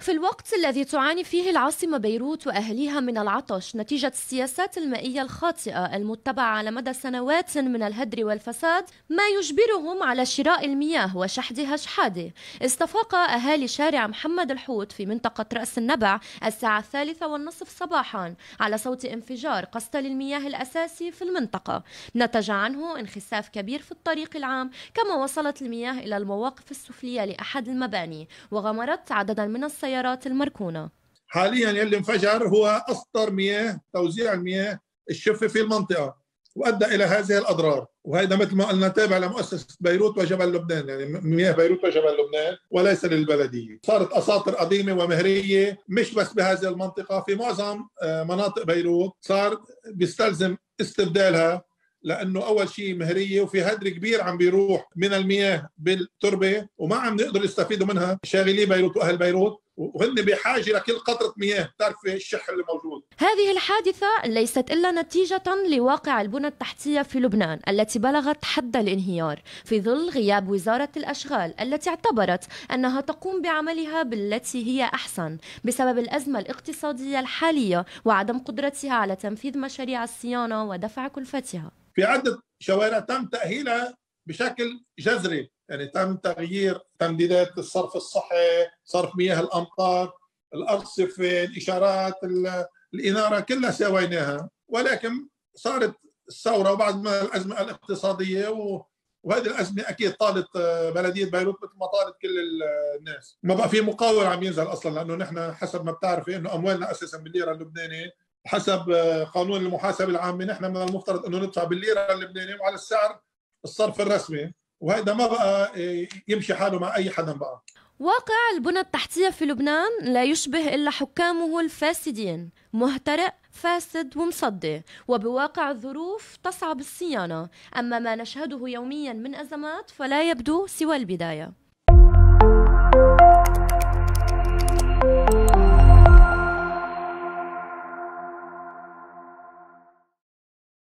في الوقت الذي تعاني فيه العاصمة بيروت وأهليها من العطش نتيجة السياسات المائية الخاطئة المتبعة على مدى سنوات من الهدر والفساد ما يجبرهم على شراء المياه وشحذها شحاده استفاق أهالي شارع محمد الحوت في منطقة رأس النبع الساعة الثالثة والنصف صباحا على صوت انفجار قسطل المياه الأساسي في المنطقة نتج عنه انخساف كبير في الطريق العام كما وصلت المياه إلى المواقف السفلية لأحد المباني وغمرت عددا من الصيد السيارات المركونة حاليا يلي انفجر هو أسطر مياه توزيع المياه الشفة في المنطقة وأدى إلى هذه الأضرار وهذا مثل ما قلنا تابع لمؤسسة بيروت وجبل لبنان يعني مياه بيروت وجبل لبنان وليس للبلدية صارت أساطر قديمة ومهرية مش بس بهذه المنطقة في معظم آه، مناطق بيروت صار بيستلزم استبدالها لانه اول شيء مهريه وفي هدر كبير عم بيروح من المياه بالتربه وما عم نقدر يستفيدوا منها شاغلي بيروت واهل بيروت وهن بحاجه لكل قطره مياه بتعرف الشح اللي موجود هذه الحادثه ليست الا نتيجه لواقع البنى التحتيه في لبنان التي بلغت حد الانهيار في ظل غياب وزاره الاشغال التي اعتبرت انها تقوم بعملها بالتي هي احسن بسبب الازمه الاقتصاديه الحاليه وعدم قدرتها على تنفيذ مشاريع الصيانه ودفع كلفتها في عده شوارع تم تاهيلها بشكل جذري يعني تم تغيير تمديدات الصرف الصحي صرف مياه الامطار الارصفه الاشارات الاناره كلها سويناها ولكن صارت الثوره وبعد ما الازمه الاقتصاديه و... وهذه الازمه اكيد طالت آه، بلديه بيروت مثل ما طالت كل الناس ما بقى في مقاول عم ينزل اصلا لانه نحن حسب ما بتعرفي انه اموالنا اساسا بالليره اللبنانيه حسب آه، قانون المحاسبه العامه نحن من المفترض انه ندفع بالليره اللبنانيه وعلى السعر الصرف الرسمي وهذا ما بقى إيه، يمشي حاله مع اي حدا بقى واقع البنى التحتية في لبنان لا يشبه إلا حكامه الفاسدين مهترئ فاسد ومصدي وبواقع الظروف تصعب الصيانة أما ما نشهده يوميا من أزمات فلا يبدو سوى البداية